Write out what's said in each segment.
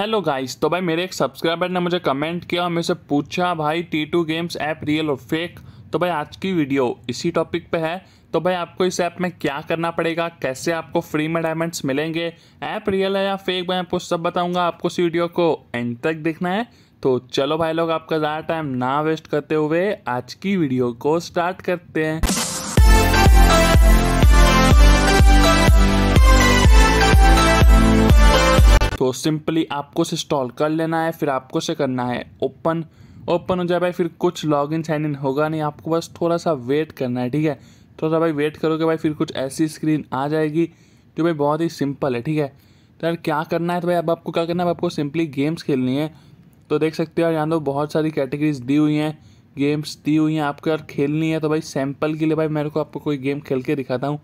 hello guys तो भाई मेरे एक सब्सक्राइबर ने मुझे कमेंट किया और मुझसे पूछा भाई T two games app real और फेक तो भाई आज की वीडियो इसी टॉपिक पे है तो भाई आपको इस ऐप में क्या करना पड़ेगा कैसे आपको फ्री में डायमंड्स मिलेंगे ऐप रियल है या फेक भाई आपको सब बताऊंगा आपको इस वीडियो को एंड तक देखना है तो चलो भाई लोग आपका ज़्यादा टाइम ना वेस्ट करते हुए आज की वीडियो को स्टार्ट करते हैं तो सिंपली आपको से इंस्टॉल कर लेना है फिर आपको उसे करना है ओपन ओपन हो जाए भाई फिर कुछ लॉग इन साइन इन होगा नहीं आपको बस थोड़ा सा वेट करना है ठीक है थोड़ा सा भाई वेट करोगे भाई फिर कुछ ऐसी स्क्रीन आ जाएगी जो भाई बहुत ही सिंपल है ठीक है तो यार क्या करना है तो भाई अब आपको क्या करना है आपको सिंपली गेम्स खेलनी है तो देख सकते हो यहाँ तो बहुत सारी कैटेगरीज दी हुई हैं गेम्स दी हुई हैं आपको यार खेलनी है तो भाई सैम्पल के लिए भाई मेरे को आपको कोई गेम खेल के दिखाता हूँ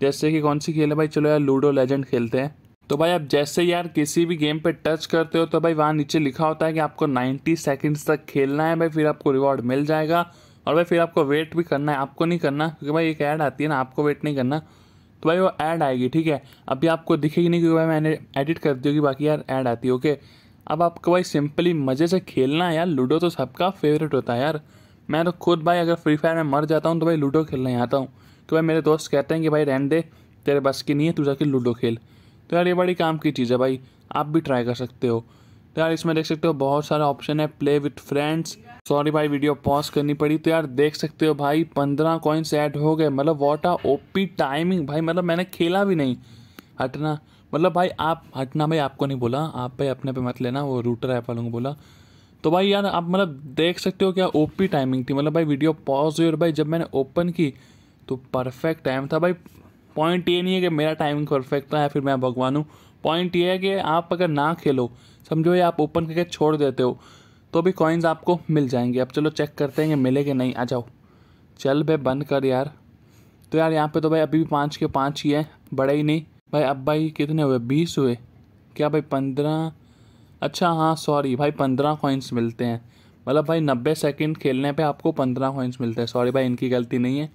जैसे कि कौन सी खेल है भाई चलो यार लूडो लेजेंड खेलते हैं तो भाई आप जैसे यार किसी भी गेम पे टच करते हो तो भाई वहाँ नीचे लिखा होता है कि आपको 90 सेकंड्स तक खेलना है भाई फिर आपको रिवॉर्ड मिल जाएगा और भाई फिर आपको वेट भी करना है आपको नहीं करना क्योंकि भाई एक ऐड आती है ना आपको वेट नहीं करना तो भाई वो ऐड आएगी ठीक है अभी आपको दिखेगी नहीं क्योंकि भाई मैंने एडिट कर दी होगी बाकी यार ऐड आती है ओके अब आपको भाई सिंपली मज़े से खेलना है यार लूडो तो सबका फेवरेट होता है यार मैं तो खुद भाई अगर फ्री फायर में मर जाता हूँ तो भाई लूडो खेलने आता हूँ क्योंकि तो भाई मेरे दोस्त कहते हैं कि भाई रहने दे तेरे बस की नहीं है तू जाके लूडो खेल तो यार ये बड़ी काम की चीज़ है भाई आप भी ट्राई कर सकते हो तो यार इसमें देख सकते हो बहुत सारे ऑप्शन है प्ले विथ फ्रेंड्स सॉरी भाई वीडियो पॉज करनी पड़ी तो यार देख सकते हो भाई पंद्रह कॉइन्स ऐड हो गए मतलब वॉट ओ ओपी टाइमिंग भाई मतलब मैंने खेला भी नहीं हटना मतलब भाई आप हटना भाई आपको नहीं बोला आप भाई अपने पे मत लेना वो रूटर ऐप वालों को बोला तो भाई यार आप मतलब देख सकते हो क्या ओपी टाइमिंग थी मतलब भाई वीडियो पॉज हुई और भाई जब मैंने ओपन की तो परफेक्ट टाइम था भाई पॉइंट ये नहीं है कि मेरा टाइमिंग परफेक्ट था या फिर मैं भगवान हूँ पॉइंट ये है कि आप अगर ना खेलो समझो ये आप ओपन करके छोड़ देते हो तो भी कॉइन्स आपको मिल जाएंगे अब चलो चेक करते हैं कि मिले कि नहीं आ जाओ चल भाई बंद कर यार तो यार यहाँ पे तो भाई अभी भी पाँच के पाँच ही हैं बड़े ही नहीं भाई अब भाई कितने हुए बीस हुए क्या भाई पंद्रह अच्छा हाँ सॉरी भाई पंद्रह कॉइन्स मिलते हैं मतलब भाई नब्बे सेकंड खेलने पे आपको पंद्रह कॉइन्स मिलते हैं सॉरी भाई इनकी गलती नहीं है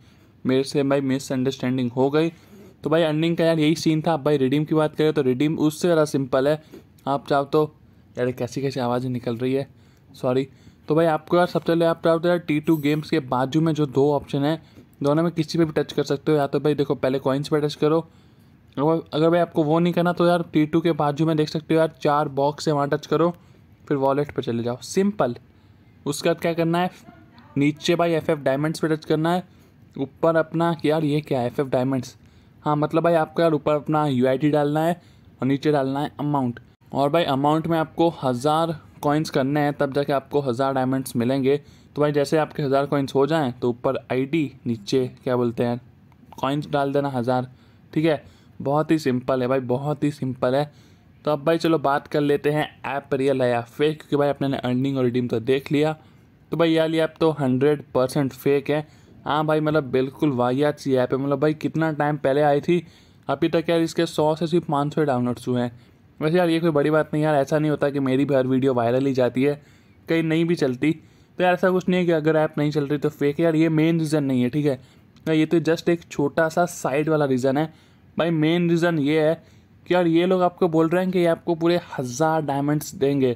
मेरे से भाई मिसअंडरस्टैंडिंग हो गई तो भाई अर्निंग का यार यही सीन था भाई रिडीम की बात करें तो रिडीम उससे ज़्यादा सिंपल है आप चाहो तो यार कैसी कैसी आवाज निकल रही है सॉरी तो भाई आपको यार सबसे पहले आप चाहो तो यार टी टू गेम्स के बाजू में जो दो ऑप्शन है दोनों में किसी पर भी टच कर सकते हो या तो भाई देखो पहले कॉइन्स पर टच करो अगर भाई आपको वो नहीं करना तो यार टी टू के बाजू में देख सकते हो यार चार बॉक्स है वहाँ टच करो फिर वॉलेट पर चले जाओ सिंपल उसके बाद क्या करना है नीचे भाई एफ एफ डायमंड्स पर टच करना है ऊपर अपना यार ये क्या है एफ एफ डायमंड्स हाँ मतलब भाई आपको यार ऊपर अपना यू डालना है और नीचे डालना है अमाउंट और भाई अमाउंट में आपको हज़ार कॉइन्स करने हैं तब जाके आपको हज़ार डायमंड्स मिलेंगे तो भाई जैसे आपके हज़ार कॉइन्स हो जाएँ तो ऊपर आईडी नीचे क्या बोलते हैं कॉइन्स डाल देना हज़ार ठीक है बहुत ही सिंपल है भाई बहुत ही सिंपल है तो अब भाई चलो बात कर लेते हैं ऐप रियल है या फेक क्योंकि भाई अपने अर्निंग और रिडीम तो देख लिया तो भाई यार ये ऐप तो हंड्रेड परसेंट फेक है हाँ भाई मतलब बिल्कुल वाहियात सी ऐप है मतलब भाई कितना टाइम पहले आई थी अभी तक यार इसके सौ से सिर्फ पाँच सौ डाउनलोड्स हुए हैं वैसे यार ये कोई बड़ी बात नहीं यार ऐसा नहीं होता कि मेरी भी हर वीडियो वायरल ही जाती है कहीं नहीं भी चलती तो यार ऐसा कुछ नहीं है कि अगर ऐप नहीं चल रही तो फेक यार ये मेन रीज़न नहीं है ठीक है तो ये तो जस्ट एक छोटा सा साइड वाला रीज़न है भाई मेन रीज़न ये है कि यार ये लोग आपको बोल रहे हैं कि ये आपको पूरे हज़ार डायमंड्स देंगे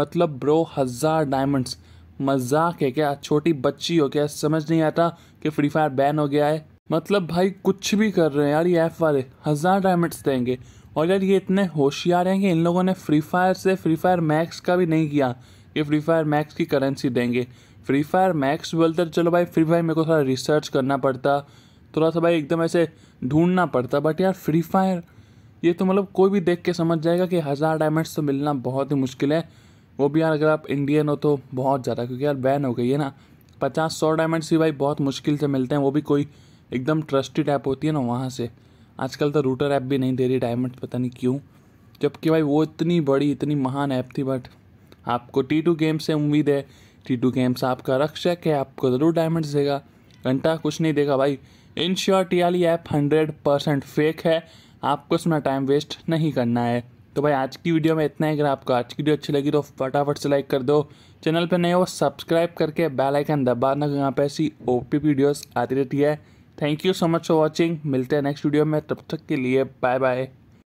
मतलब ब्रो हज़ार डायमंड्स मजाक है क्या छोटी बच्ची हो क्या समझ नहीं आता कि फ्री फायर बैन हो गया है मतलब भाई कुछ भी कर रहे हैं यार ये ऐप वाले हज़ार डायमंड्स देंगे और यार ये इतने होशियार हैं कि इन लोगों ने फ्री फायर से फ्री फायर मैक्स का भी नहीं किया कि फ्री फायर मैक्स की करेंसी देंगे फ्री फायर मैक्स बोलते चलो भाई फ्री फायर मेरे को थोड़ा रिसर्च करना पड़ता थोड़ा सा भाई एकदम ऐसे ढूंढना पड़ता बट यार फ्री फायर ये तो मतलब कोई भी देख के समझ जाएगा कि हज़ार डायमंड्स तो मिलना बहुत ही मुश्किल है वो भी यार अगर आप इंडियन हो तो बहुत ज़्यादा क्योंकि यार बैन हो गई है ना पचास सौ डायमंड्स भी भाई बहुत मुश्किल से मिलते हैं वो भी कोई एकदम ट्रस्टेड ऐप होती है ना वहाँ से आजकल तो रूटर ऐप भी नहीं दे रही डायमंड पता नहीं क्यों जबकि भाई वो इतनी बड़ी इतनी महान ऐप थी बट आपको टी टू गेम्स से उम्मीद है टी टू गेम्स आपका रक्षक है आपको ज़रूर डायमंड्स देगा घंटा कुछ नहीं देगा भाई इन शॉर्ट ये वाली ऐप हंड्रेड परसेंट फेक है आपको इसमें टाइम वेस्ट नहीं करना है तो भाई आज की वीडियो में इतना ही अगर आपको आज की वीडियो अच्छी लगी तो फटाफट से लाइक कर दो चैनल पर नए हो सब्सक्राइब करके बेल आइकन दबाना यहाँ पे ऐसी ओ पी वीडियोज़ आती रहती है thank you so much for watching मिलते हैं नेक्स्ट वीडियो में तब तक के लिए बाय बाय